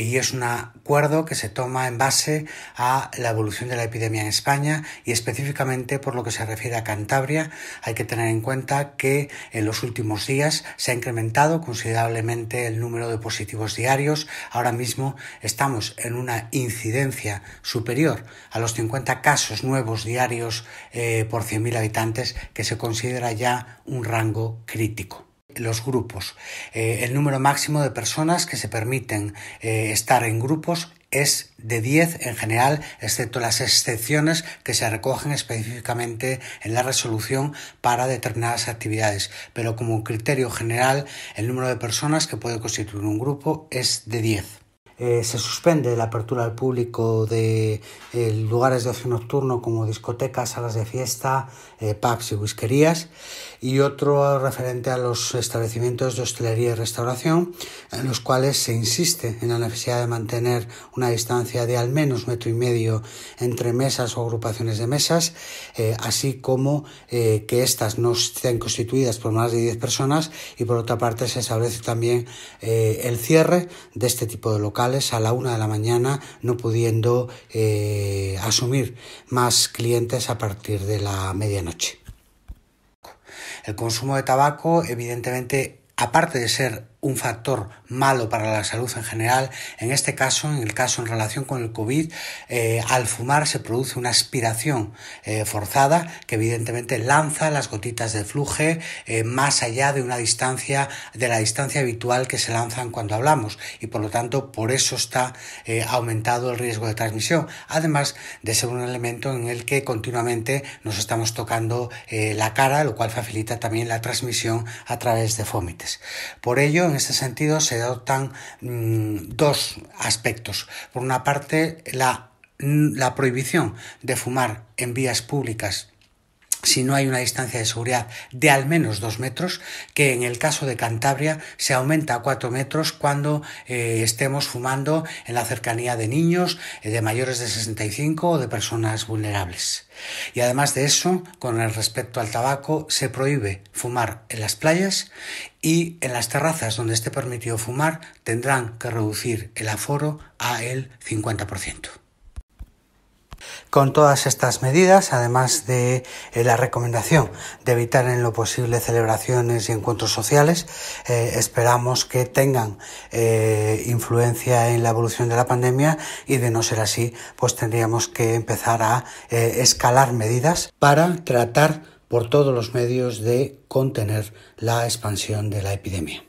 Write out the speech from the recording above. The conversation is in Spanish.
y es un acuerdo que se toma en base a la evolución de la epidemia en España y específicamente por lo que se refiere a Cantabria. Hay que tener en cuenta que en los últimos días se ha incrementado considerablemente el número de positivos diarios. Ahora mismo estamos en una incidencia superior a los 50 casos nuevos diarios eh, por por 100.000 habitantes que se considera ya un rango crítico los grupos. Eh, el número máximo de personas que se permiten eh, estar en grupos es de 10 en general, excepto las excepciones que se recogen específicamente en la resolución para determinadas actividades. Pero como criterio general, el número de personas que puede constituir un grupo es de 10. Eh, se suspende la apertura al público de eh, lugares de ocio nocturno como discotecas, salas de fiesta, eh, pubs y whiskerías. Y otro referente a los establecimientos de hostelería y restauración, en los cuales se insiste en la necesidad de mantener una distancia de al menos metro y medio entre mesas o agrupaciones de mesas, así como que éstas no estén constituidas por más de 10 personas. Y por otra parte, se establece también el cierre de este tipo de locales a la una de la mañana no pudiendo eh, asumir más clientes a partir de la medianoche. El consumo de tabaco, evidentemente, aparte de ser un factor malo para la salud en general. En este caso, en el caso en relación con el COVID, eh, al fumar se produce una aspiración eh, forzada que evidentemente lanza las gotitas de fluje eh, más allá de una distancia, de la distancia habitual que se lanzan cuando hablamos y por lo tanto por eso está aumentado el riesgo de transmisión. Además de ser un elemento en el que continuamente nos estamos tocando la cara, lo cual facilita también la transmisión a través de fómites. Por ello, en este sentido se adoptan mm, dos aspectos. Por una parte, la, la prohibición de fumar en vías públicas si no hay una distancia de seguridad de al menos dos metros, que en el caso de Cantabria se aumenta a cuatro metros cuando eh, estemos fumando en la cercanía de niños, eh, de mayores de 65 o de personas vulnerables. Y además de eso, con el respecto al tabaco, se prohíbe fumar en las playas y en las terrazas donde esté permitido fumar tendrán que reducir el aforo a el 50%. Con todas estas medidas, además de eh, la recomendación de evitar en lo posible celebraciones y encuentros sociales, eh, esperamos que tengan eh, influencia en la evolución de la pandemia y de no ser así, pues tendríamos que empezar a escalar medidas para tratar por todos los medios de contener la expansión de la epidemia.